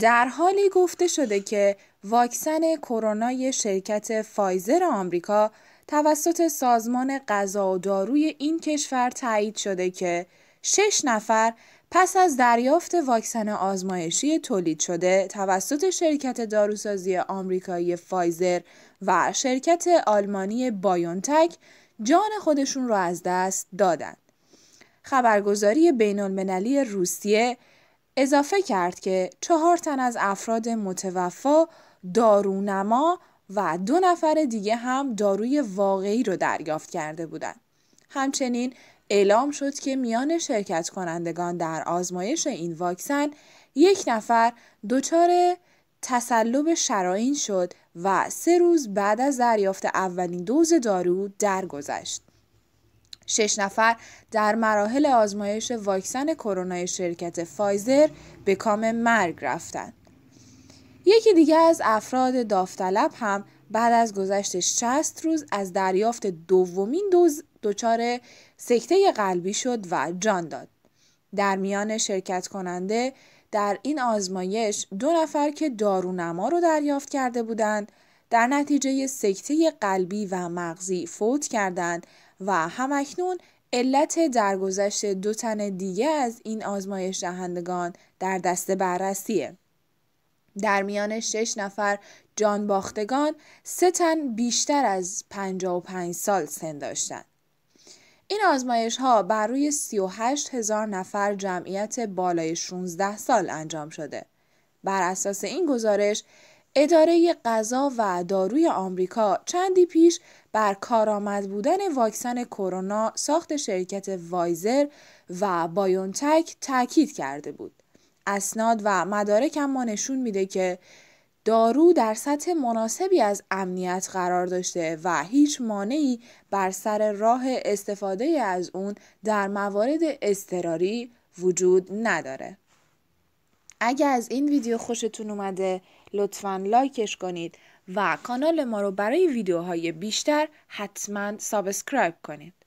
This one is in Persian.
در حالی گفته شده که واکسن کرونا شرکت فایزر آمریکا توسط سازمان غذا و داروی این کشور تایید شده که شش نفر پس از دریافت واکسن آزمایشی تولید شده توسط شرکت داروسازی آمریکایی فایزر و شرکت آلمانی بایونتک جان خودشون را از دست دادند. خبرگزاری بین المللی روسیه اضافه کرد که چهار تن از افراد متوفا دارونما و دو نفر دیگه هم داروی واقعی رو دریافت کرده بودند. همچنین اعلام شد که میان شرکت کنندگان در آزمایش این واکسن یک نفر دچار تسلب شرایین شد و سه روز بعد از دریافت اولین دوز دارو درگذشت. شش نفر در مراحل آزمایش واکسن کرونا شرکت فایزر به کام مرگ رفتند. یکی دیگه از افراد داوطلب هم بعد از گذشت 60 روز از دریافت دومین دوز دچار سکته قلبی شد و جان داد. در میان شرکت کننده در این آزمایش دو نفر که دارونما رو دریافت کرده بودند در نتیجه سکته قلبی و مغزی فوت کردند و همکنون علت درگذشت دو تن دیگه از این آزمایش دهندگان در دست بررسیه. در میان شش نفر جان باختگان سه تن بیشتر از 55 سال سن داشتند. این آزمایش ها بر روی 38 هزار نفر جمعیت بالای 16 سال انجام شده. بر اساس این گزارش اداره غذا و داروی آمریکا چندی پیش بر کارآمد بودن واکسن کرونا ساخت شرکت وایزر و بایونتک تاکید کرده بود. اسناد و مدارک اما نشون میده که دارو در سطح مناسبی از امنیت قرار داشته و هیچ مانعی بر سر راه استفاده از اون در موارد اضطراری وجود نداره. اگر از این ویدیو خوشتون اومده لطفا لایکش کنید و کانال ما رو برای ویدیوهای بیشتر حتما سابسکرایب کنید